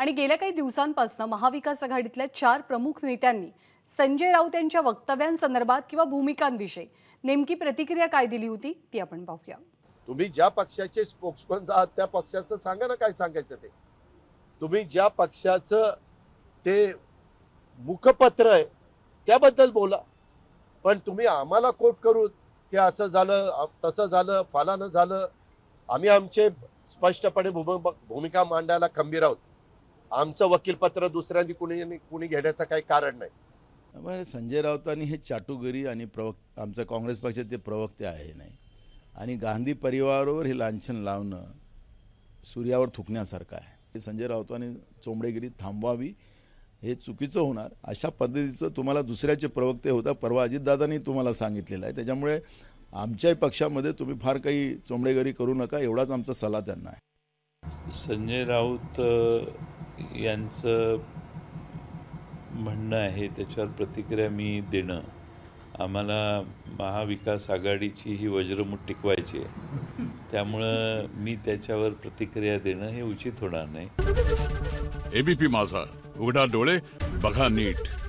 आणि गेल्या काही दिवसांपासून महाविकास आघाडीतल्या चार प्रमुख नेत्यांनी संजय राऊत यांच्या वक्तव्यांसंदर्भात किंवा भूमिकांविषयी नेमकी प्रतिक्रिया काय दिली होती ती आपण पाहूया तुम्ही ज्या पक्षाचे स्पोक्समन आहात त्या पक्षाचं सांगा ना काय सांगायचं ते तुम्ही ज्या पक्षाचं ते मुखपत्र आहे त्याबद्दल बोला पण तुम्ही आम्हाला कोट करू की असं झालं तसं झालं फालानं झालं आम्ही आमचे स्पष्टपणे भूमिका मांडायला खंबीर आहोत आमचं वकीलपत्र दुसऱ्यांनी कुणी कुणी घेण्याचं काही कारण नाही संजय राऊतांनी हे चाटुगरी आणि प्रवक् आमचं काँग्रेस पक्षाचे ते प्रवक्ते आहे नाही आणि गांधी परिवारावर हे लांछन लावणं सूर्यावर थुकण्यासारखं आहे संजय राऊतांनी चोंबडेगिरी थांबवावी हे चुकीचं होणार अशा पद्धतीचं तुम्हाला दुसऱ्याचे प्रवक्ते होता परवा अजितदादांनी तुम्हाला सांगितलेलं आहे त्याच्यामुळे आमच्याही पक्षामध्ये तुम्ही फार काही चोंबडेगिरी करू नका एवढाच आमचा सल्ला त्यांना आहे संजय राऊत यांचं म्हणणं आहे त्याच्यावर प्रतिक्रिया मी देणं आम्हाला महाविकास आघाडीची ही वज्रमुठ टिकवायची आहे त्यामुळं मी त्याच्यावर प्रतिक्रिया देणं हे उचित होणार नाही एबीपी माझा उघडा डोळे बघा नीट